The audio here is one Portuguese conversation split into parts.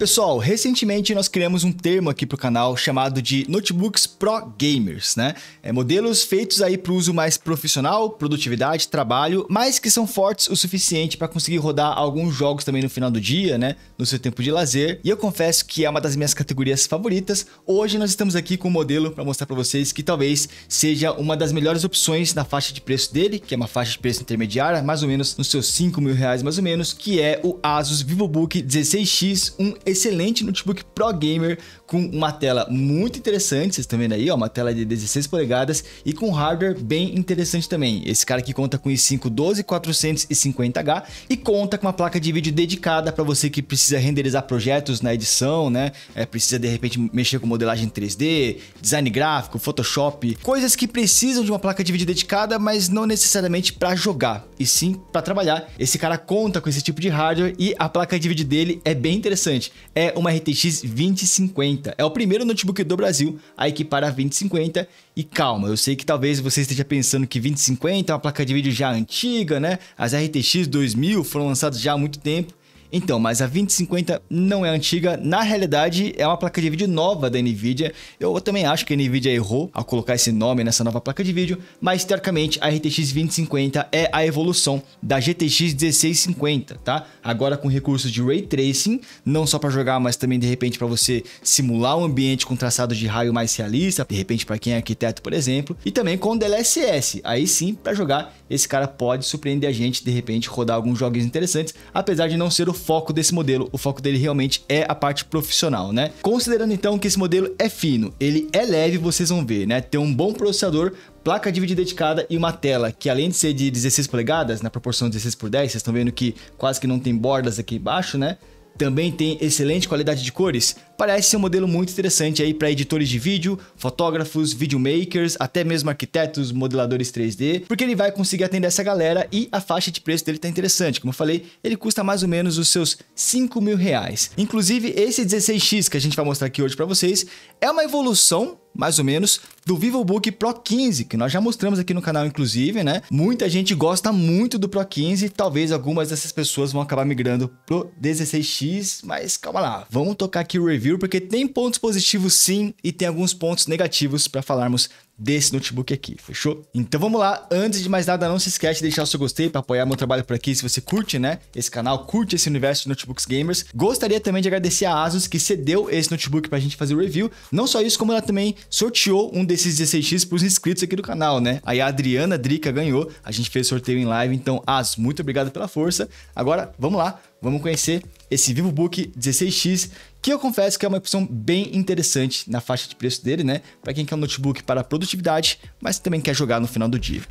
Pessoal, recentemente nós criamos um termo aqui para o canal chamado de notebooks pro gamers, né? É, modelos feitos aí para uso mais profissional, produtividade, trabalho, mas que são fortes o suficiente para conseguir rodar alguns jogos também no final do dia, né? No seu tempo de lazer. E eu confesso que é uma das minhas categorias favoritas. Hoje nós estamos aqui com um modelo para mostrar para vocês que talvez seja uma das melhores opções na faixa de preço dele, que é uma faixa de preço intermediária, mais ou menos nos seus 5 mil reais, mais ou menos, que é o Asus VivoBook 16X 1 excelente notebook pro gamer com uma tela muito interessante, vocês estão vendo aí, ó, uma tela de 16 polegadas e com hardware bem interessante também. Esse cara aqui conta com i5 12450H e conta com uma placa de vídeo dedicada para você que precisa renderizar projetos na edição, né? É, precisa de repente mexer com modelagem 3D, design gráfico, Photoshop, coisas que precisam de uma placa de vídeo dedicada, mas não necessariamente para jogar, e sim para trabalhar. Esse cara conta com esse tipo de hardware e a placa de vídeo dele é bem interessante é uma RTX 2050. É o primeiro notebook do Brasil a equipar a 2050. E calma, eu sei que talvez você esteja pensando que 2050 é uma placa de vídeo já antiga, né? As RTX 2000 foram lançadas já há muito tempo. Então, mas a 2050 não é antiga, na realidade é uma placa de vídeo nova da Nvidia. Eu também acho que a Nvidia errou ao colocar esse nome nessa nova placa de vídeo, mas teoricamente a RTX 2050 é a evolução da GTX 1650, tá? Agora com recursos de ray tracing, não só para jogar, mas também de repente para você simular um ambiente com traçado de raio mais realista, de repente para quem é arquiteto, por exemplo, e também com DLSS. Aí sim, para jogar, esse cara pode surpreender a gente, de repente rodar alguns jogos interessantes, apesar de não ser o foco desse modelo. O foco dele realmente é a parte profissional, né? Considerando então que esse modelo é fino, ele é leve, vocês vão ver, né? Tem um bom processador, placa de vídeo dedicada e uma tela que além de ser de 16 polegadas, na proporção 16 por 10, vocês estão vendo que quase que não tem bordas aqui embaixo, né? também tem excelente qualidade de cores, parece ser um modelo muito interessante aí para editores de vídeo, fotógrafos, videomakers, até mesmo arquitetos, modeladores 3D, porque ele vai conseguir atender essa galera e a faixa de preço dele tá interessante. Como eu falei, ele custa mais ou menos os seus 5 mil reais. Inclusive, esse 16X que a gente vai mostrar aqui hoje para vocês é uma evolução mais ou menos, do VivoBook Pro 15, que nós já mostramos aqui no canal, inclusive, né? Muita gente gosta muito do Pro 15, talvez algumas dessas pessoas vão acabar migrando pro 16X, mas calma lá, vamos tocar aqui o review, porque tem pontos positivos sim, e tem alguns pontos negativos para falarmos desse notebook aqui, fechou? Então vamos lá, antes de mais nada, não se esquece de deixar o seu gostei para apoiar meu trabalho por aqui, se você curte, né, esse canal, curte esse universo de notebooks gamers. Gostaria também de agradecer a Asus que cedeu esse notebook para a gente fazer o review. Não só isso, como ela também sorteou um desses 16X para os inscritos aqui do canal, né? Aí a Adriana Drica ganhou, a gente fez sorteio em live, então Asus, muito obrigado pela força. Agora, vamos lá, vamos conhecer esse VivoBook 16X que eu confesso que é uma opção bem interessante na faixa de preço dele, né? Para quem quer um notebook para produtividade, mas também quer jogar no final do dia.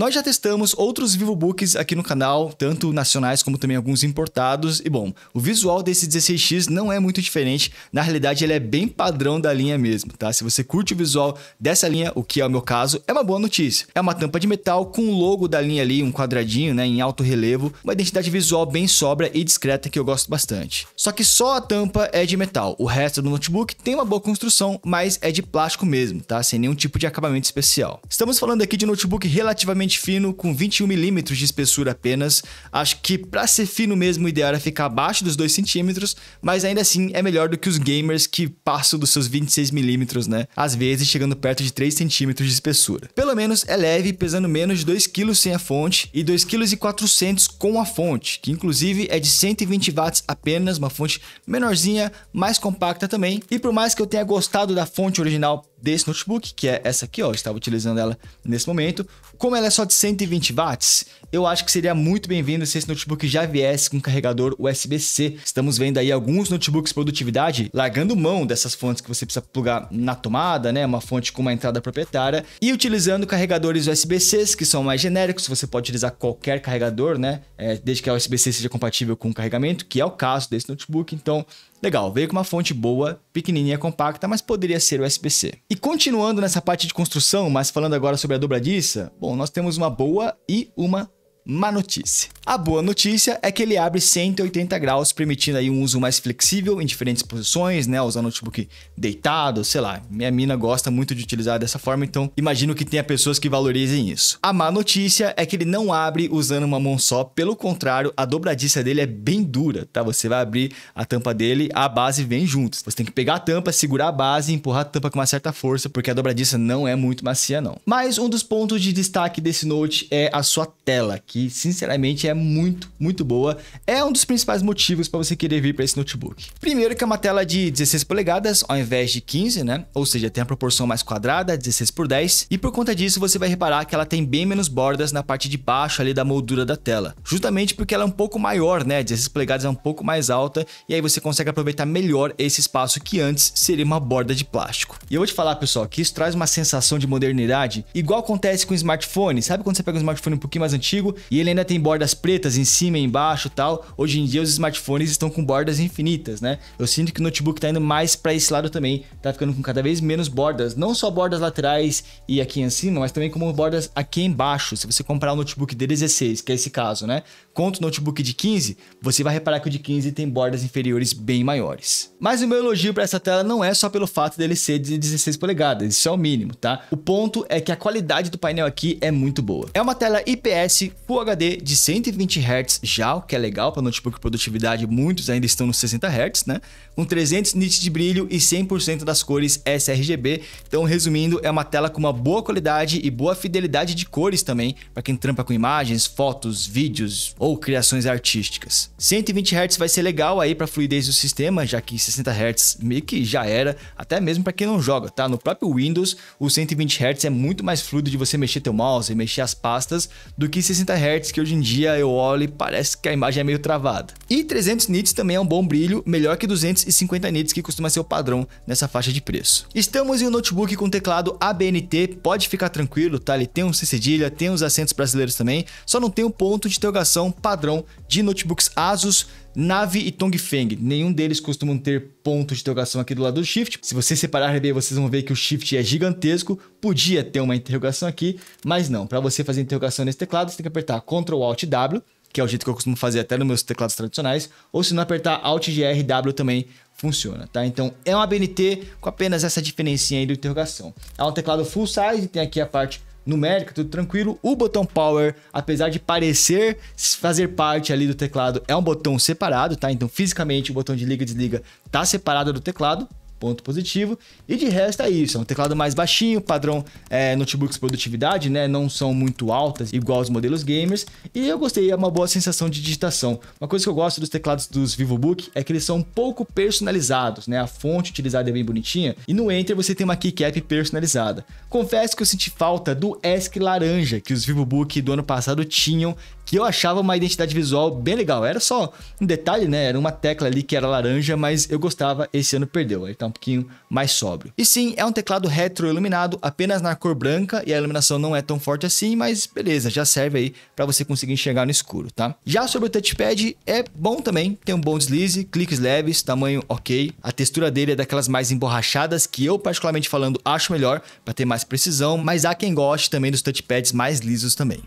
Nós já testamos outros VivoBooks aqui no canal, tanto nacionais como também alguns importados. E bom, o visual desse 16X não é muito diferente, na realidade ele é bem padrão da linha mesmo, tá? Se você curte o visual dessa linha, o que é o meu caso, é uma boa notícia. É uma tampa de metal com o logo da linha ali, um quadradinho, né, em alto relevo, uma identidade visual bem sobra e discreta que eu gosto bastante. Só que só a tampa é de metal, o resto do notebook tem uma boa construção, mas é de plástico mesmo, tá? Sem nenhum tipo de acabamento especial. Estamos falando aqui de notebook relativamente fino, com 21 milímetros de espessura apenas. Acho que para ser fino mesmo, o ideal é ficar abaixo dos 2 centímetros, mas ainda assim é melhor do que os gamers que passam dos seus 26 milímetros, né? Às vezes chegando perto de 3 centímetros de espessura. Pelo menos é leve, pesando menos de 2 kg sem a fonte e 2,4 kg com a fonte, que inclusive é de 120 watts apenas, uma fonte menorzinha, mais compacta também. E por mais que eu tenha gostado da fonte original desse notebook, que é essa aqui, ó, eu estava utilizando ela nesse momento. Como ela é só de 120 watts, eu acho que seria muito bem-vindo se esse notebook já viesse com carregador USB-C. Estamos vendo aí alguns notebooks produtividade largando mão dessas fontes que você precisa plugar na tomada, né, uma fonte com uma entrada proprietária e utilizando carregadores USB-Cs que são mais genéricos, você pode utilizar qualquer carregador, né, é, desde que a USB-C seja compatível com o carregamento, que é o caso desse notebook. Então, Legal, veio com uma fonte boa, pequenininha, compacta, mas poderia ser USB-C. E continuando nessa parte de construção, mas falando agora sobre a dobradiça, bom, nós temos uma boa e uma má notícia. A boa notícia é que ele abre 180 graus, permitindo aí um uso mais flexível em diferentes posições, né? Usar notebook deitado, sei lá. Minha mina gosta muito de utilizar dessa forma, então imagino que tenha pessoas que valorizem isso. A má notícia é que ele não abre usando uma mão só, pelo contrário, a dobradiça dele é bem dura, tá? Você vai abrir a tampa dele, a base vem junto. Você tem que pegar a tampa, segurar a base e empurrar a tampa com uma certa força, porque a dobradiça não é muito macia não. Mas um dos pontos de destaque desse Note é a sua tela, que sinceramente é muito, muito boa. É um dos principais motivos para você querer vir para esse notebook. Primeiro que é uma tela de 16 polegadas ao invés de 15, né? Ou seja, tem a proporção mais quadrada, 16 por 10, e por conta disso você vai reparar que ela tem bem menos bordas na parte de baixo ali da moldura da tela, justamente porque ela é um pouco maior, né? 16 polegadas é um pouco mais alta e aí você consegue aproveitar melhor esse espaço que antes seria uma borda de plástico. E eu vou te falar, pessoal, que isso traz uma sensação de modernidade, igual acontece com smartphone. Sabe quando você pega um smartphone um pouquinho mais antigo e ele ainda tem bordas pretas em cima e embaixo tal. Hoje em dia os smartphones estão com bordas infinitas, né? Eu sinto que o notebook tá indo mais para esse lado também, tá ficando com cada vez menos bordas, não só bordas laterais e aqui em cima, mas também como bordas aqui embaixo. Se você comprar um notebook de 16, que é esse caso, né? Contra o notebook de 15, você vai reparar que o de 15 tem bordas inferiores bem maiores. Mas o meu elogio para essa tela não é só pelo fato dele ser de 16 polegadas, isso é o mínimo, tá? O ponto é que a qualidade do painel aqui é muito boa. É uma tela IPS Full HD de 120 Hz já, o que é legal para notebook produtividade, muitos ainda estão nos 60 Hz, né? Com 300 nits de brilho e 100% das cores sRGB. Então, resumindo, é uma tela com uma boa qualidade e boa fidelidade de cores também, para quem trampa com imagens, fotos, vídeos ou criações artísticas. 120 Hz vai ser legal aí para fluidez do sistema, já que 60 Hz meio que já era, até mesmo para quem não joga, tá? No próprio Windows, o 120 Hz é muito mais fluido de você mexer teu mouse e mexer as pastas do que 60 Hz, que hoje em dia eu olho e parece que a imagem é meio travada. E 300 nits também é um bom brilho, melhor que 250 nits, que costuma ser o padrão nessa faixa de preço. Estamos em um notebook com teclado ABNT, pode ficar tranquilo, tá? Ele tem um C cedilha, tem os acentos brasileiros também, só não tem o um ponto de interrogação padrão de notebooks ASUS Nave e Tongfeng. Nenhum deles costumam ter ponto de interrogação aqui do lado do Shift. Se você separar bem, vocês vão ver que o Shift é gigantesco. Podia ter uma interrogação aqui, mas não. Para você fazer interrogação nesse teclado, você tem que apertar Ctrl Alt W, que é o jeito que eu costumo fazer até nos meus teclados tradicionais, ou se não apertar Alt GR W também funciona, tá? Então é uma BNT com apenas essa diferencinha aí do interrogação. É um teclado full size, tem aqui a parte numérica, tudo tranquilo. O botão Power, apesar de parecer fazer parte ali do teclado, é um botão separado, tá? Então, fisicamente, o botão de liga e desliga tá separado do teclado ponto positivo. E de resto é isso, é um teclado mais baixinho, padrão é, notebooks produtividade, né? Não são muito altas, igual os modelos gamers. E eu gostei, é uma boa sensação de digitação. Uma coisa que eu gosto dos teclados dos VivoBook é que eles são um pouco personalizados, né? A fonte utilizada é bem bonitinha. E no Enter você tem uma keycap personalizada. Confesso que eu senti falta do ESC laranja, que os VivoBook do ano passado tinham, que eu achava uma identidade visual bem legal. Era só um detalhe, né? Era uma tecla ali que era laranja, mas eu gostava, esse ano perdeu. Então um pouquinho mais sóbrio. E sim, é um teclado retroiluminado apenas na cor branca e a iluminação não é tão forte assim, mas beleza, já serve aí para você conseguir enxergar no escuro, tá? Já sobre o touchpad, é bom também, tem um bom deslize, cliques leves, tamanho ok. A textura dele é daquelas mais emborrachadas que eu particularmente falando acho melhor para ter mais precisão, mas há quem goste também dos touchpads mais lisos também.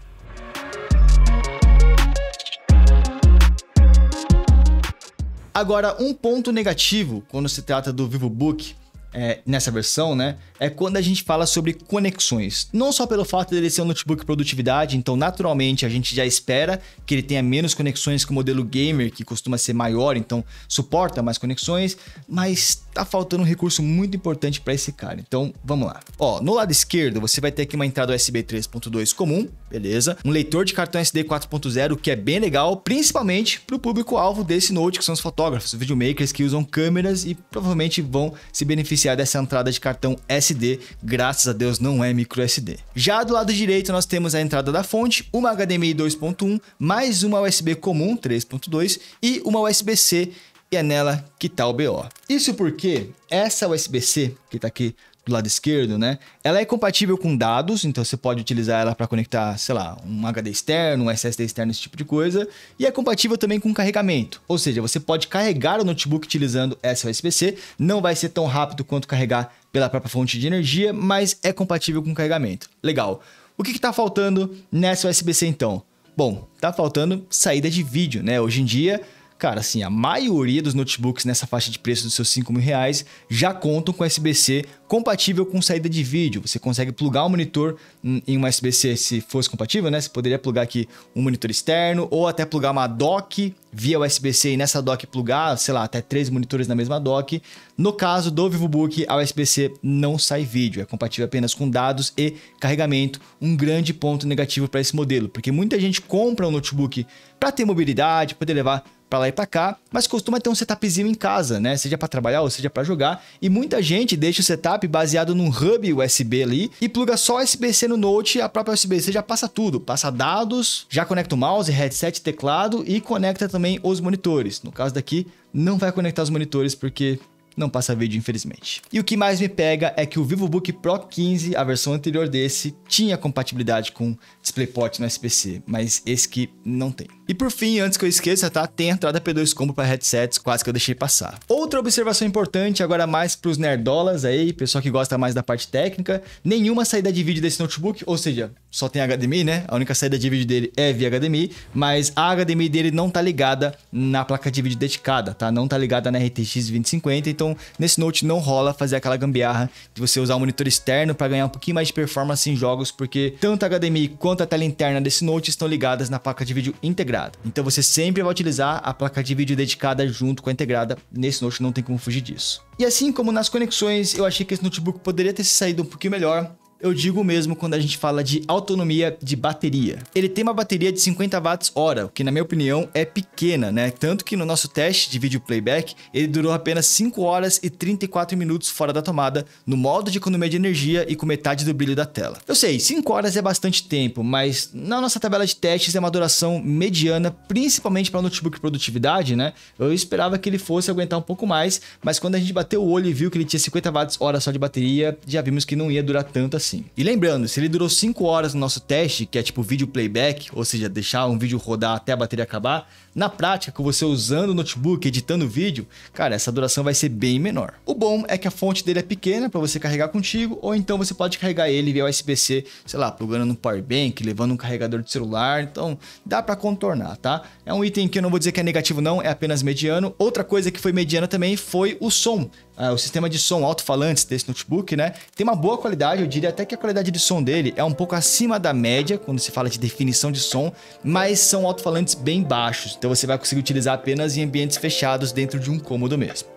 Agora, um ponto negativo quando se trata do VivoBook é, nessa versão, né? é quando a gente fala sobre conexões. Não só pelo fato dele ser um notebook produtividade, então naturalmente a gente já espera que ele tenha menos conexões que o modelo gamer, que costuma ser maior, então suporta mais conexões, mas tá faltando um recurso muito importante para esse cara. Então vamos lá. Ó, no lado esquerdo você vai ter aqui uma entrada USB 3.2 comum, beleza? Um leitor de cartão SD 4.0 que é bem legal, principalmente para o público-alvo desse note, que são os fotógrafos, os videomakers que usam câmeras e provavelmente vão se beneficiar dessa entrada de cartão SD graças a Deus não é micro SD. Já do lado direito nós temos a entrada da fonte, uma HDMI 2.1, mais uma USB comum 3.2 e uma USB-C e é nela que está o BO. Isso porque essa USB-C que está aqui do lado esquerdo, né? Ela é compatível com dados, então você pode utilizar ela para conectar, sei lá, um HD externo, um SSD externo, esse tipo de coisa, e é compatível também com carregamento. Ou seja, você pode carregar o notebook utilizando essa USB-C, não vai ser tão rápido quanto carregar pela própria fonte de energia, mas é compatível com carregamento. Legal. O que está faltando nessa USB-C então? Bom, está faltando saída de vídeo, né? Hoje em dia Cara, assim, a maioria dos notebooks nessa faixa de preço dos seus 5 mil reais já contam com USB-C compatível com saída de vídeo. Você consegue plugar o um monitor em um USB-C se fosse compatível, né? Você poderia plugar aqui um monitor externo ou até plugar uma dock via USB-C e nessa dock plugar, sei lá, até três monitores na mesma dock. No caso do VivoBook, a USB-C não sai vídeo, é compatível apenas com dados e carregamento, um grande ponto negativo para esse modelo, porque muita gente compra um notebook para ter mobilidade, poder levar para lá e para cá, mas costuma ter um setupzinho em casa, né? Seja para trabalhar ou seja para jogar. E muita gente deixa o setup baseado num hub USB ali e pluga só USB-C no Note, a própria USB-C já passa tudo, passa dados, já conecta o mouse, headset, teclado e conecta também os monitores. No caso daqui, não vai conectar os monitores porque não passa vídeo, infelizmente. E o que mais me pega é que o VivoBook Pro 15, a versão anterior desse, tinha compatibilidade com DisplayPort no SPC, mas esse que não tem. E por fim, antes que eu esqueça, tá? Tem entrada P2 Combo para headsets, quase que eu deixei passar. Outra observação importante, agora mais para os nerdolas aí, pessoal que gosta mais da parte técnica, nenhuma saída de vídeo desse notebook, ou seja, só tem HDMI, né? A única saída de vídeo dele é via HDMI, mas a HDMI dele não tá ligada na placa de vídeo dedicada, tá? Não tá ligada na RTX 2050, então nesse Note não rola fazer aquela gambiarra de você usar um monitor externo para ganhar um pouquinho mais de performance em jogos, porque tanto a HDMI quanto a tela interna desse Note estão ligadas na placa de vídeo integrada. Então você sempre vai utilizar a placa de vídeo dedicada junto com a integrada, nesse Note não tem como fugir disso. E assim como nas conexões, eu achei que esse notebook poderia ter se saído um pouquinho melhor, eu digo mesmo quando a gente fala de autonomia de bateria. Ele tem uma bateria de 50 watts hora, o que na minha opinião é pequena, né? Tanto que no nosso teste de vídeo playback, ele durou apenas 5 horas e 34 minutos fora da tomada, no modo de economia de energia e com metade do brilho da tela. Eu sei, 5 horas é bastante tempo, mas na nossa tabela de testes é uma duração mediana, principalmente para notebook produtividade, né? Eu esperava que ele fosse aguentar um pouco mais, mas quando a gente bateu o olho e viu que ele tinha 50 watts hora só de bateria, já vimos que não ia durar tanto assim assim. E lembrando, se ele durou 5 horas no nosso teste, que é tipo vídeo playback, ou seja, deixar um vídeo rodar até a bateria acabar, na prática, com você usando o notebook, editando o vídeo, cara, essa duração vai ser bem menor. O bom é que a fonte dele é pequena para você carregar contigo, ou então você pode carregar ele via USB-C, sei lá, plugando no powerbank, levando um carregador de celular, então dá para contornar, tá? É um item que eu não vou dizer que é negativo não, é apenas mediano. Outra coisa que foi mediana também foi o som. Ah, o sistema de som alto-falantes desse notebook, né? Tem uma boa qualidade, eu diria até que a qualidade de som dele é um pouco acima da média quando se fala de definição de som, mas são alto-falantes bem baixos, então você vai conseguir utilizar apenas em ambientes fechados dentro de um cômodo mesmo.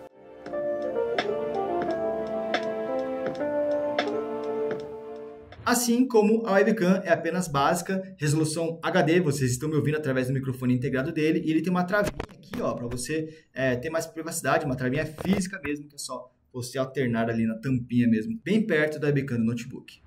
Assim como a webcam é apenas básica, resolução HD, vocês estão me ouvindo através do microfone integrado dele, e ele tem uma travinha aqui, ó, para você é, ter mais privacidade, uma travinha física mesmo, que é só você alternar ali na tampinha mesmo, bem perto da webcam do notebook.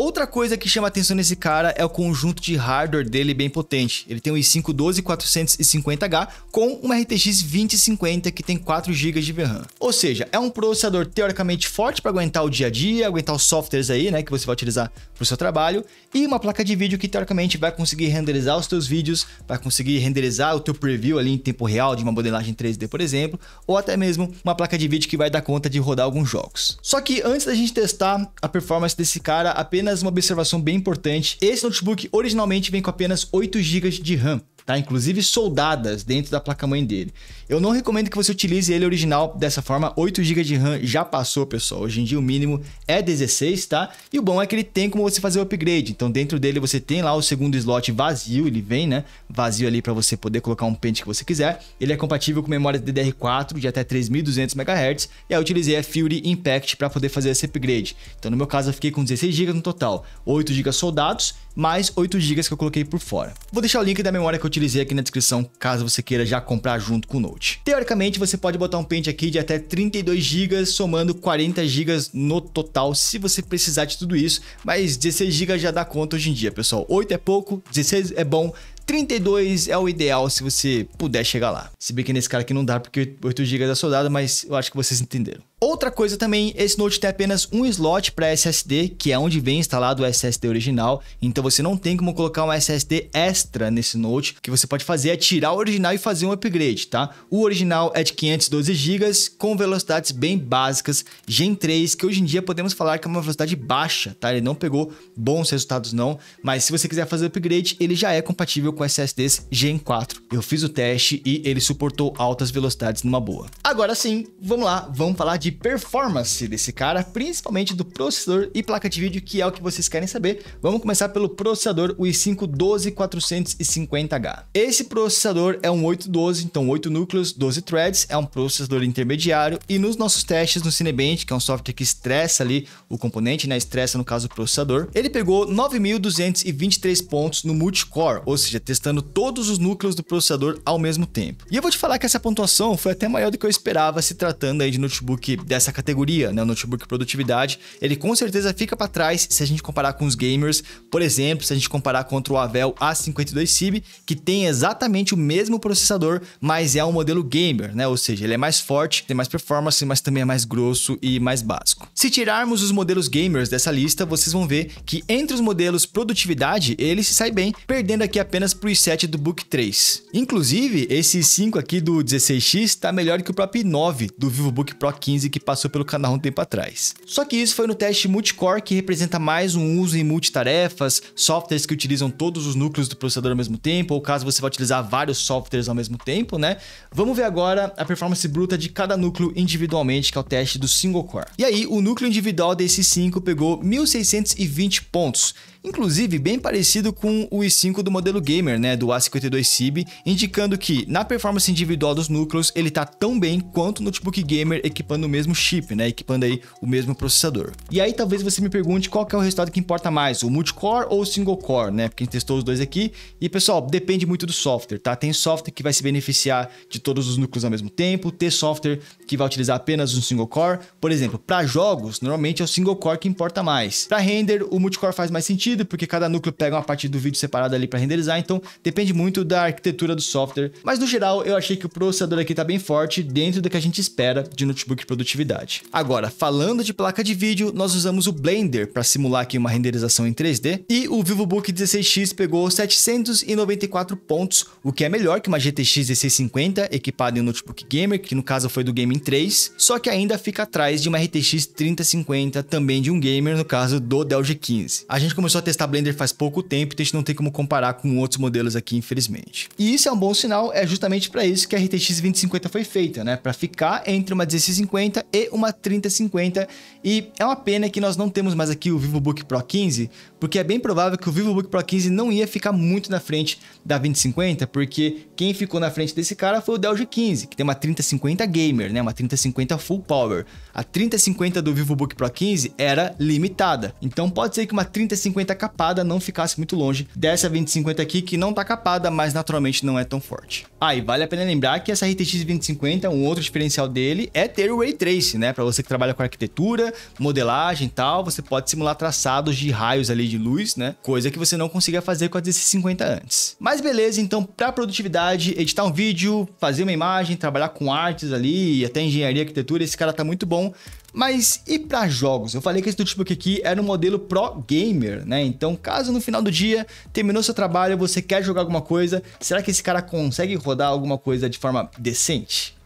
Outra coisa que chama atenção nesse cara é o conjunto de hardware dele bem potente. Ele tem um i5 12450H com uma RTX 2050 que tem 4 GB de VRAM. Ou seja, é um processador teoricamente forte para aguentar o dia a dia, aguentar os softwares aí, né, que você vai utilizar para o seu trabalho, e uma placa de vídeo que teoricamente vai conseguir renderizar os seus vídeos, vai conseguir renderizar o teu preview ali em tempo real de uma modelagem 3D, por exemplo, ou até mesmo uma placa de vídeo que vai dar conta de rodar alguns jogos. Só que antes da gente testar a performance desse cara, apenas apenas uma observação bem importante. Esse notebook originalmente vem com apenas 8 GB de RAM tá? Inclusive soldadas dentro da placa-mãe dele. Eu não recomendo que você utilize ele original dessa forma. 8 GB de RAM já passou, pessoal. Hoje em dia o mínimo é 16, tá? E o bom é que ele tem como você fazer o upgrade. Então dentro dele você tem lá o segundo slot vazio, ele vem, né? Vazio ali para você poder colocar um pente que você quiser. Ele é compatível com memória DDR4 de até 3200 MHz. E aí eu utilizei a Fury Impact para poder fazer esse upgrade. Então no meu caso eu fiquei com 16 GB no total, 8 GB soldados mais 8 GB que eu coloquei por fora. Vou deixar o link da memória que eu utilizei aqui na descrição, caso você queira já comprar junto com o Note. Teoricamente, você pode botar um pente aqui de até 32 GB, somando 40 GB no total, se você precisar de tudo isso, mas 16 GB já dá conta hoje em dia, pessoal. 8 é pouco, 16 é bom, 32 é o ideal se você puder chegar lá. Se bem que nesse cara aqui não dá porque 8 GB é soldado, mas eu acho que vocês entenderam. Outra coisa também, esse Note tem apenas um slot para SSD, que é onde vem instalado o SSD original, então você não tem como colocar um SSD extra nesse Note. O que você pode fazer é tirar o original e fazer um upgrade, tá? O original é de 512 GB com velocidades bem básicas, Gen 3, que hoje em dia podemos falar que é uma velocidade baixa, tá? Ele não pegou bons resultados não, mas se você quiser fazer upgrade, ele já é compatível com SSDs Gen 4. Eu fiz o teste e ele suportou altas velocidades numa boa. Agora sim, vamos lá, vamos falar de de performance desse cara, principalmente do processador e placa de vídeo, que é o que vocês querem saber. Vamos começar pelo processador, o i5 12450H. Esse processador é um 812, então 8 núcleos, 12 threads, é um processador intermediário e nos nossos testes no Cinebench, que é um software que estressa ali o componente, né, estressa no caso o processador, ele pegou 9223 pontos no multicore, ou seja, testando todos os núcleos do processador ao mesmo tempo. E eu vou te falar que essa pontuação foi até maior do que eu esperava se tratando aí de notebook dessa categoria, né? O notebook produtividade, ele com certeza fica para trás se a gente comparar com os gamers, por exemplo, se a gente comparar contra o Avel A52 Cib, que tem exatamente o mesmo processador, mas é um modelo gamer, né? Ou seja, ele é mais forte, tem mais performance, mas também é mais grosso e mais básico. Se tirarmos os modelos gamers dessa lista, vocês vão ver que entre os modelos produtividade, ele se sai bem, perdendo aqui apenas para o i7 do Book 3. Inclusive, esse 5 aqui do 16X está melhor que o próprio i9 do VivoBook Pro 15 que passou pelo canal um tempo atrás. Só que isso foi no teste multicore, que representa mais um uso em multitarefas, softwares que utilizam todos os núcleos do processador ao mesmo tempo, ou caso você vá utilizar vários softwares ao mesmo tempo, né? Vamos ver agora a performance bruta de cada núcleo individualmente, que é o teste do single core. E aí, o núcleo individual desses 5 pegou 1620 pontos, inclusive bem parecido com o i5 do modelo gamer, né, do A52 SIB, indicando que na performance individual dos núcleos ele tá tão bem quanto no notebook gamer equipando o mesmo chip, né, equipando aí o mesmo processador. E aí talvez você me pergunte qual é o resultado que importa mais, o multicore ou o single core, né? Porque a gente testou os dois aqui. E pessoal, depende muito do software, tá? Tem software que vai se beneficiar de todos os núcleos ao mesmo tempo, ter software que vai utilizar apenas um single core. Por exemplo, para jogos, normalmente é o single core que importa mais. Para render, o multicore faz mais sentido sentido, porque cada núcleo pega uma parte do vídeo separada ali para renderizar, então depende muito da arquitetura do software. Mas no geral, eu achei que o processador aqui está bem forte dentro do que a gente espera de notebook de produtividade. Agora, falando de placa de vídeo, nós usamos o Blender para simular aqui uma renderização em 3D e o VivoBook 16X pegou 794 pontos, o que é melhor que uma GTX 1650 equipada em um notebook gamer, que no caso foi do Gaming 3, só que ainda fica atrás de uma RTX 3050 também de um gamer, no caso do Dell G15. A gente começou a a testar Blender faz pouco tempo, então a gente não tem como comparar com outros modelos aqui, infelizmente. E isso é um bom sinal, é justamente para isso que a RTX 2050 foi feita, né? Para ficar entre uma 1650 e uma 3050. E é uma pena que nós não temos mais aqui o VivoBook Pro 15, porque é bem provável que o VivoBook Pro 15 não ia ficar muito na frente da 2050, porque quem ficou na frente desse cara foi o Dell G15, que tem uma 3050 Gamer, né? Uma 3050 Full Power. A 3050 do VivoBook Pro 15 era limitada. Então pode ser que uma 3050 50 capada não ficasse muito longe dessa 2050 aqui, que não tá capada, mas naturalmente não é tão forte. Ah, vale a pena lembrar que essa RTX 2050, um outro diferencial dele é ter o Ray Trace, né? Para você que trabalha com arquitetura, modelagem e tal, você pode simular traçados de raios ali de luz, né? Coisa que você não conseguia fazer com a 1650 antes. Mas beleza, então para produtividade, editar um vídeo, fazer uma imagem, trabalhar com artes ali, até engenharia, arquitetura, esse cara tá muito bom. Mas e para jogos? Eu falei que esse notebook tipo aqui era um modelo pro gamer, né? Então, caso no final do dia terminou seu trabalho, você quer jogar alguma coisa, será que esse cara consegue rodar alguma coisa de forma decente?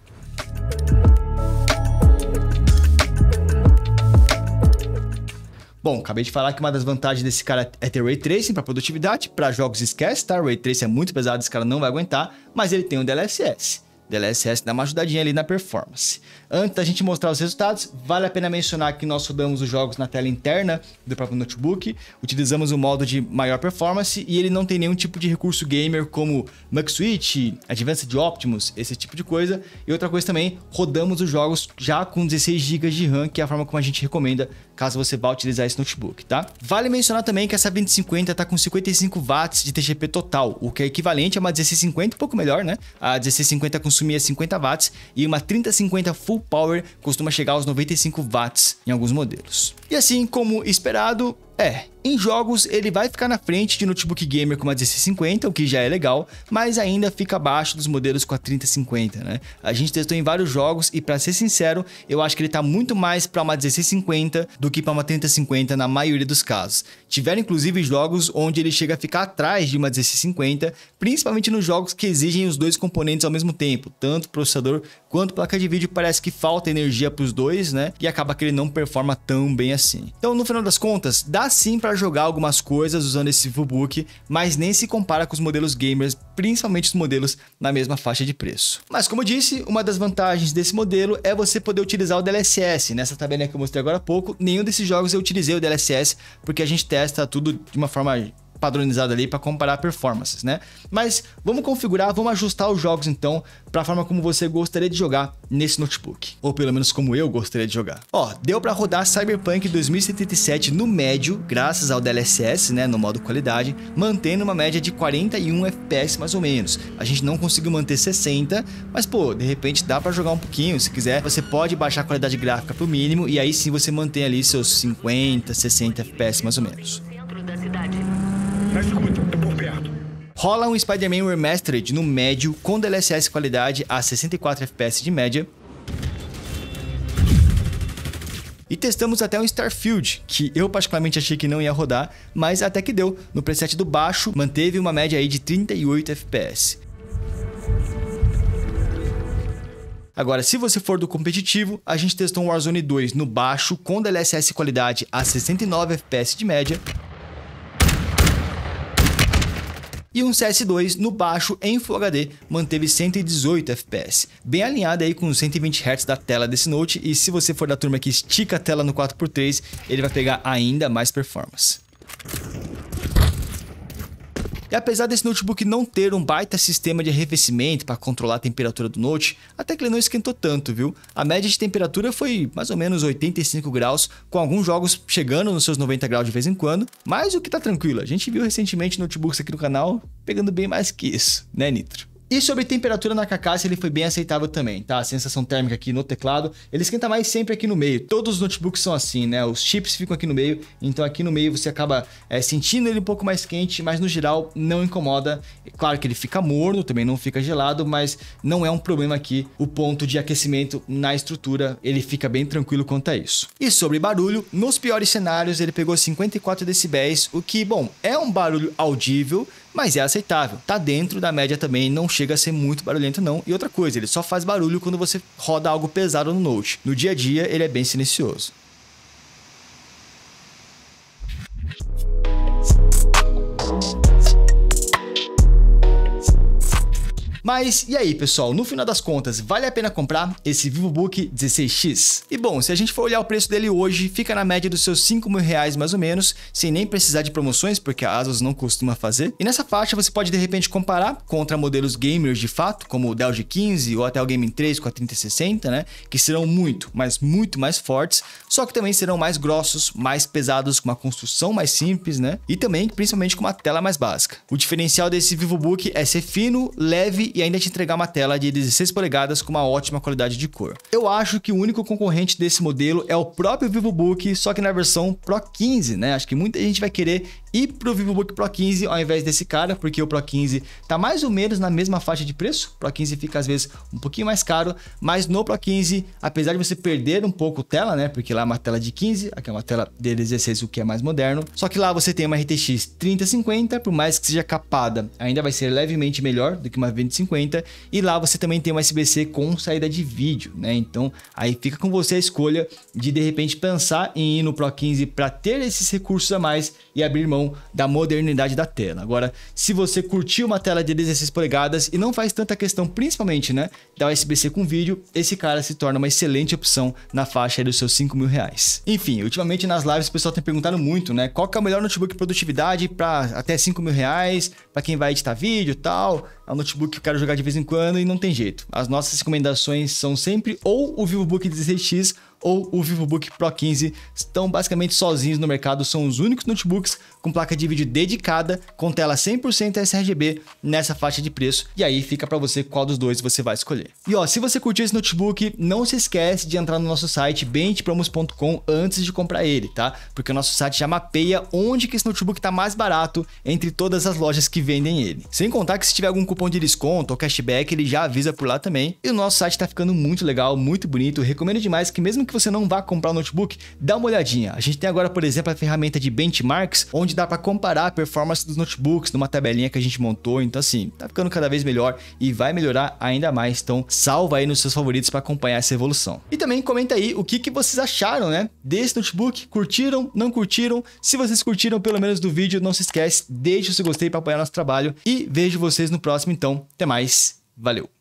Bom, acabei de falar que uma das vantagens desse cara é ter Ray Tracing para produtividade, para jogos esquece, tá? Ray Tracing é muito pesado, esse cara não vai aguentar, mas ele tem um DLSS. DLSS dá uma ajudadinha ali na performance. Antes da gente mostrar os resultados, vale a pena mencionar que nós rodamos os jogos na tela interna do próprio notebook, utilizamos o modo de maior performance e ele não tem nenhum tipo de recurso gamer como Max Switch, Advanced Optimus, esse tipo de coisa. E outra coisa também, rodamos os jogos já com 16 GB de RAM, que é a forma como a gente recomenda caso você vá utilizar esse notebook, tá? Vale mencionar também que essa 2050 está com 55 watts de TGP total, o que é equivalente a uma 1650, um pouco melhor, né? A 1650 consumia 50 watts e uma 3050 full power costuma chegar aos 95 watts em alguns modelos. E assim como esperado, é, em jogos ele vai ficar na frente de notebook gamer com uma 1650, o que já é legal, mas ainda fica abaixo dos modelos com a 3050, né? A gente testou em vários jogos e para ser sincero, eu acho que ele tá muito mais para uma 1650 do que para uma 3050 na maioria dos casos. Tiveram inclusive jogos onde ele chega a ficar atrás de uma 1650, principalmente nos jogos que exigem os dois componentes ao mesmo tempo, tanto processador quanto placa de vídeo, parece que falta energia para os dois, né? E acaba que ele não performa tão bem assim. Então, no final das contas, dá sim para jogar algumas coisas usando esse Fubook, mas nem se compara com os modelos gamers, principalmente os modelos na mesma faixa de preço. Mas como eu disse, uma das vantagens desse modelo é você poder utilizar o DLSS. Nessa tabelinha que eu mostrei agora há pouco, nenhum desses jogos eu utilizei o DLSS, porque a gente testa tudo de uma forma padronizado ali para comparar performances, né? Mas vamos configurar, vamos ajustar os jogos então para a forma como você gostaria de jogar nesse notebook, ou pelo menos como eu gostaria de jogar. Ó, deu para rodar Cyberpunk 2077 no médio, graças ao DLSS, né, no modo qualidade, mantendo uma média de 41 FPS mais ou menos. A gente não conseguiu manter 60, mas pô, de repente dá para jogar um pouquinho, se quiser, você pode baixar a qualidade gráfica pro mínimo e aí sim você mantém ali seus 50, 60 FPS mais ou menos. Na escuta, tô por perto. Rola um Spider-Man Remastered no médio, com DLSS qualidade a 64 FPS de média. E testamos até um Starfield, que eu particularmente achei que não ia rodar, mas até que deu. No preset do baixo, manteve uma média aí de 38 FPS. Agora, se você for do competitivo, a gente testou um Warzone 2 no baixo com DLSS qualidade a 69 FPS de média e um CS2 no baixo em Full HD manteve 118 FPS, bem alinhado aí com os 120 Hz da tela desse Note e se você for da turma que estica a tela no 4x3, ele vai pegar ainda mais performance. E apesar desse notebook não ter um baita sistema de arrefecimento para controlar a temperatura do note, até que ele não esquentou tanto, viu? A média de temperatura foi mais ou menos 85 graus, com alguns jogos chegando nos seus 90 graus de vez em quando, mas o que tá tranquilo, a gente viu recentemente notebooks aqui no canal pegando bem mais que isso, né Nitro? E sobre temperatura na carcaça, ele foi bem aceitável também, tá? A sensação térmica aqui no teclado, ele esquenta mais sempre aqui no meio. Todos os notebooks são assim, né? Os chips ficam aqui no meio, então aqui no meio você acaba é, sentindo ele um pouco mais quente, mas no geral não incomoda. É claro que ele fica morno, também não fica gelado, mas não é um problema aqui o ponto de aquecimento na estrutura, ele fica bem tranquilo quanto a isso. E sobre barulho, nos piores cenários ele pegou 54 decibéis, o que, bom, é um barulho audível, mas é aceitável. Tá dentro da média também, não chega a ser muito barulhento não. E outra coisa, ele só faz barulho quando você roda algo pesado no Note. No dia a dia, ele é bem silencioso. Mas e aí, pessoal? No final das contas, vale a pena comprar esse VivoBook 16X? E bom, se a gente for olhar o preço dele hoje, fica na média dos seus 5 mil reais mais ou menos, sem nem precisar de promoções, porque a Asus não costuma fazer. E nessa faixa você pode de repente comparar contra modelos gamers de fato, como o Dell G15 ou até o Gaming 3 com a 3060, né? Que serão muito, mas muito mais fortes, só que também serão mais grossos, mais pesados, com uma construção mais simples, né? E também, principalmente, com uma tela mais básica. O diferencial desse VivoBook é ser fino, leve e ainda te entregar uma tela de 16 polegadas com uma ótima qualidade de cor. Eu acho que o único concorrente desse modelo é o próprio VivoBook, só que na versão Pro 15, né? Acho que muita gente vai querer e pro VivoBook Pro 15 ao invés desse cara, porque o Pro 15 tá mais ou menos na mesma faixa de preço. O Pro 15 fica às vezes um pouquinho mais caro, mas no Pro 15, apesar de você perder um pouco tela, né? Porque lá é uma tela de 15, aqui é uma tela de 16, o que é mais moderno. Só que lá você tem uma RTX 3050, por mais que seja capada, ainda vai ser levemente melhor do que uma 2050, e lá você também tem uma USB-C com saída de vídeo, né? Então, aí fica com você a escolha de de repente pensar em ir no Pro 15 para ter esses recursos a mais e abrir mão da modernidade da tela. Agora, se você curtiu uma tela de 16 polegadas e não faz tanta questão, principalmente, né, da USB-C com vídeo, esse cara se torna uma excelente opção na faixa dos seus 5 mil reais. Enfim, ultimamente nas lives o pessoal tem perguntado muito, né, qual que é o melhor notebook produtividade para até 5 mil reais, para quem vai editar vídeo e tal, é um notebook que eu quero jogar de vez em quando e não tem jeito. As nossas recomendações são sempre ou o VivoBook 16X ou o VivoBook Pro 15 estão basicamente sozinhos no mercado, são os únicos notebooks com placa de vídeo dedicada, com tela 100% sRGB nessa faixa de preço. E aí fica para você qual dos dois você vai escolher. E ó, se você curtiu esse notebook, não se esquece de entrar no nosso site benchpromos.com antes de comprar ele, tá? Porque o nosso site já mapeia onde que esse notebook tá mais barato entre todas as lojas que vendem ele. Sem contar que se tiver algum cupom de desconto ou cashback, ele já avisa por lá também. E o nosso site tá ficando muito legal, muito bonito. Recomendo demais que mesmo que você não vá comprar o um notebook, dá uma olhadinha. A gente tem agora, por exemplo, a ferramenta de benchmarks, onde dá para comparar a performance dos notebooks numa tabelinha que a gente montou. Então assim, tá ficando cada vez melhor e vai melhorar ainda mais. Então salva aí nos seus favoritos para acompanhar essa evolução. E também comenta aí o que, que vocês acharam, né, desse notebook. Curtiram? Não curtiram? Se vocês curtiram pelo menos do vídeo, não se esquece, deixa o seu gostei para apoiar nosso trabalho e vejo vocês no próximo então. Até mais. Valeu.